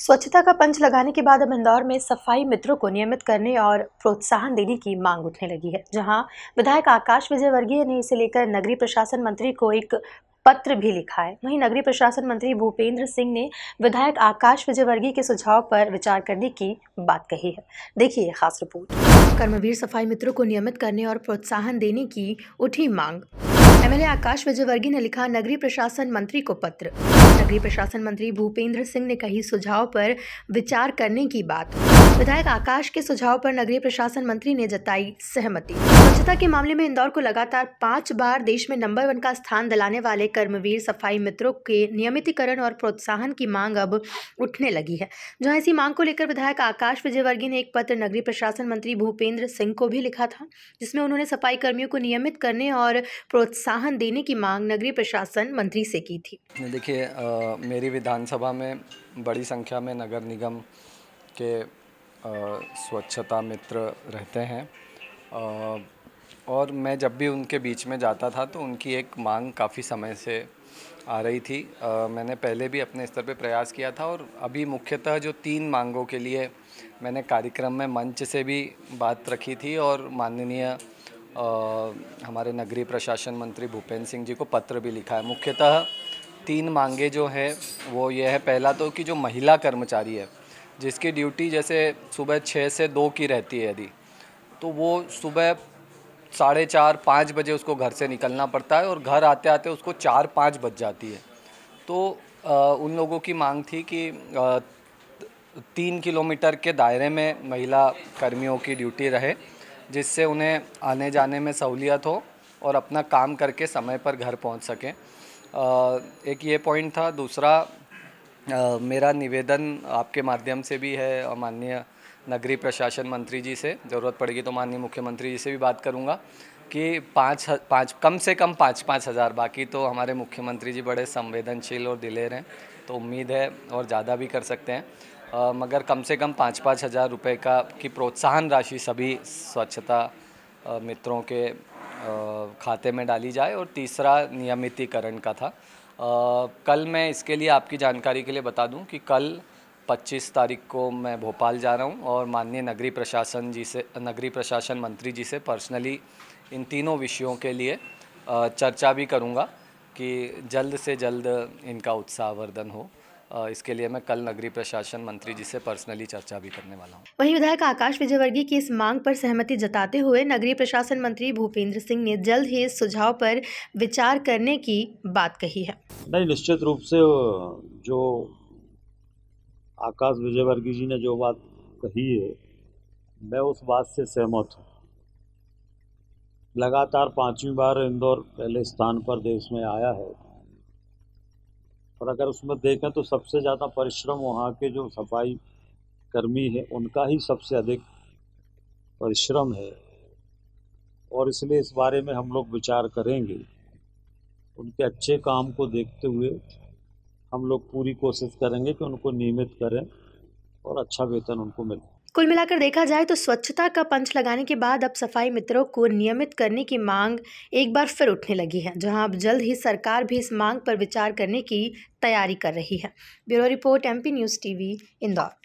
स्वच्छता का पंच लगाने के बाद अब इंदौर में सफाई मित्रों को नियमित करने और प्रोत्साहन देने की मांग उठने लगी है जहां विधायक आकाश विजयवर्गीय ने इसे लेकर नगरीय प्रशासन मंत्री को एक पत्र भी लिखा है वहीं नगरीय प्रशासन मंत्री भूपेंद्र सिंह ने विधायक आकाश विजयवर्गीय के सुझाव पर विचार करने की बात कही है देखिए खास रिपोर्ट कर्मवीर सफाई मित्रों को नियमित करने और प्रोत्साहन देने की उठी मांग एमएलए आकाश विजयवर्गीय ने लिखा नगरीय प्रशासन मंत्री को पत्र नगरीय प्रशासन मंत्री भूपेंद्र सिंह ने कही सुझाव पर विचार करने की बात विधायक आकाश के सुझाव पर नगरीय प्रशासन मंत्री ने जताई सहमति स्वच्छता के मामले में इंदौर को लगातार पांच बार देश में नंबर वन का स्थान दिलाने वाले कर्मवीर सफाई मित्रों के नियमितीकरण और प्रोत्साहन की मांग अब उठने लगी है जहां इसी मांग को लेकर विधायक आकाश विजयवर्गीय ने एक पत्र नगरीय प्रशासन मंत्री भूपेंद्र सिंह को भी लिखा था जिसमें उन्होंने सफाई कर्मियों को नियमित करने और प्रोत्साहन देने की मांग नगरीय प्रशासन मंत्री से की थी देखिए मेरी विधानसभा में बड़ी संख्या में नगर निगम के स्वच्छता मित्र रहते हैं और मैं जब भी उनके बीच में जाता था तो उनकी एक मांग काफ़ी समय से आ रही थी मैंने पहले भी अपने स्तर पे प्रयास किया था और अभी मुख्यतः जो तीन मांगों के लिए मैंने कार्यक्रम में मंच से भी बात रखी थी और माननीय हमारे नगरीय प्रशासन मंत्री भूपेंद्र सिंह जी को पत्र भी लिखा है मुख्यतः तीन मांगे जो है वो ये है पहला तो कि जो महिला कर्मचारी है जिसकी ड्यूटी जैसे सुबह छः से दो की रहती है यदि तो वो सुबह साढ़े चार पाँच बजे उसको घर से निकलना पड़ता है और घर आते आते उसको चार पाँच बज जाती है तो आ, उन लोगों की मांग थी कि आ, तीन किलोमीटर के दायरे में महिला कर्मियों की ड्यूटी रहे जिससे उन्हें आने जाने में सहूलियत हो और अपना काम करके समय पर घर पहुंच सकें एक ये पॉइंट था दूसरा मेरा निवेदन आपके माध्यम से भी है और माननीय नगरीय प्रशासन मंत्री जी से ज़रूरत पड़ेगी तो माननीय मुख्यमंत्री जी से भी बात करूंगा कि पाँच पाँच कम से कम पाँच पाँच हज़ार बाकी तो हमारे मुख्यमंत्री जी बड़े संवेदनशील और दिलेर हैं तो उम्मीद है और ज़्यादा भी कर सकते हैं आ, मगर कम से कम पाँच पाँच हज़ार रुपये का की प्रोत्साहन राशि सभी स्वच्छता मित्रों के खाते में डाली जाए और तीसरा नियमितीकरण का था कल मैं इसके लिए आपकी जानकारी के लिए बता दूं कि कल 25 तारीख को मैं भोपाल जा रहा हूं और माननीय नगरीय प्रशासन जी से नगरीय प्रशासन मंत्री जी से पर्सनली इन तीनों विषयों के लिए चर्चा भी करूंगा कि जल्द से जल्द इनका उत्साहवर्धन हो इसके लिए मैं कल नगरीय प्रशासन मंत्री जी से पर्सनली चर्चा भी करने वाला हूँ वहीं विधायक आकाश विजयवर्गीय की इस मांग पर सहमति जताते हुए नगरीय प्रशासन मंत्री भूपेंद्र सिंह ने जल्द ही इस सुझाव पर विचार करने की बात कही है नहीं निश्चित रूप से जो आकाश विजयवर्गीय जी ने जो बात कही है मैं उस बात से सहमत हूँ लगातार पांचवी बार इंदौर पहले स्थान पर देश में आया है और अगर उसमें देखें तो सबसे ज़्यादा परिश्रम वहाँ के जो सफाई कर्मी है उनका ही सबसे अधिक परिश्रम है और इसलिए इस बारे में हम लोग विचार करेंगे उनके अच्छे काम को देखते हुए हम लोग पूरी कोशिश करेंगे कि उनको नियमित करें और अच्छा वेतन उनको मिले कुल मिलाकर देखा जाए तो स्वच्छता का पंच लगाने के बाद अब सफाई मित्रों को नियमित करने की मांग एक बार फिर उठने लगी है जहां अब जल्द ही सरकार भी इस मांग पर विचार करने की तैयारी कर रही है bureau report MP news TV Indore